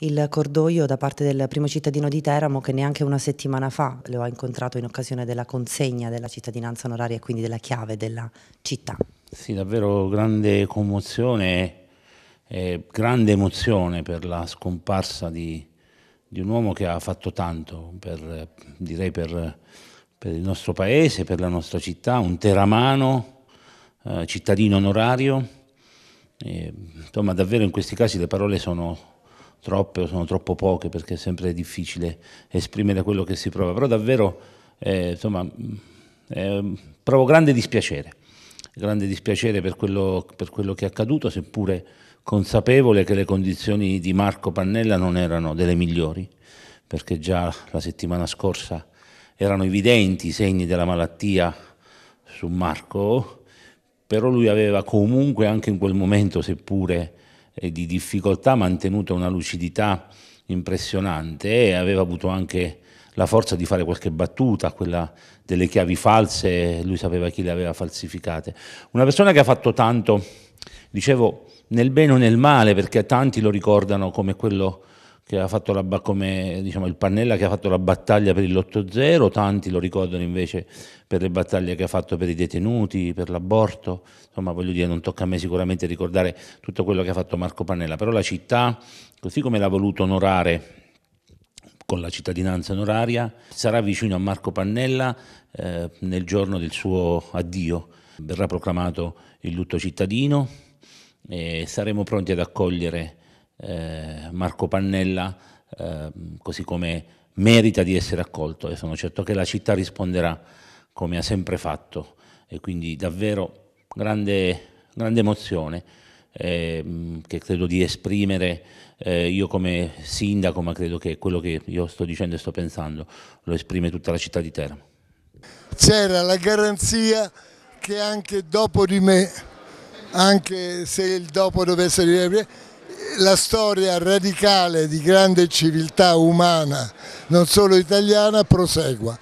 il cordoglio da parte del primo cittadino di Teramo che neanche una settimana fa lo ha incontrato in occasione della consegna della cittadinanza onoraria e quindi della chiave della città. Sì, davvero grande commozione, eh, grande emozione per la scomparsa di, di, un uomo che ha fatto tanto per, direi per, per, il nostro paese, per la nostra città, un teramano, eh, cittadino onorario. Eh, insomma, davvero in questi casi le parole sono troppe o sono troppo poche perché è sempre difficile esprimere quello che si prova, però davvero eh, insomma, eh, provo grande dispiacere, grande dispiacere per quello, per quello che è accaduto, seppure consapevole che le condizioni di Marco Pannella non erano delle migliori, perché già la settimana scorsa erano evidenti i segni della malattia su Marco, però lui aveva comunque anche in quel momento, seppure eh, di difficoltà ha mantenuto una lucidità impressionante e aveva avuto anche la forza di fare qualche battuta, quella delle chiavi false, lui sapeva chi le aveva falsificate. Una persona che ha fatto tanto, dicevo, nel bene o nel male, perché tanti lo ricordano come quello che ha fatto la, come diciamo, il Pannella che ha fatto la battaglia per il Lotto Zero, tanti lo ricordano invece per le battaglie che ha fatto per i detenuti, per l'aborto, insomma voglio dire non tocca a me sicuramente ricordare tutto quello che ha fatto Marco Pannella, però la città, così come l'ha voluto onorare con la cittadinanza onoraria, sarà vicino a Marco Pannella eh, nel giorno del suo addio, verrà proclamato il lutto cittadino e saremo pronti ad accogliere eh, Marco Pannella, eh, così come merita di essere accolto e sono certo che la città risponderà come ha sempre fatto e quindi davvero grande, grande emozione eh, che credo di esprimere eh, io come sindaco, ma credo che quello che io sto dicendo e sto pensando lo esprime tutta la città di Teramo. C'era la garanzia che anche dopo di me, anche se il dopo dovesse arrivare, la storia radicale di grande civiltà umana, non solo italiana, prosegua.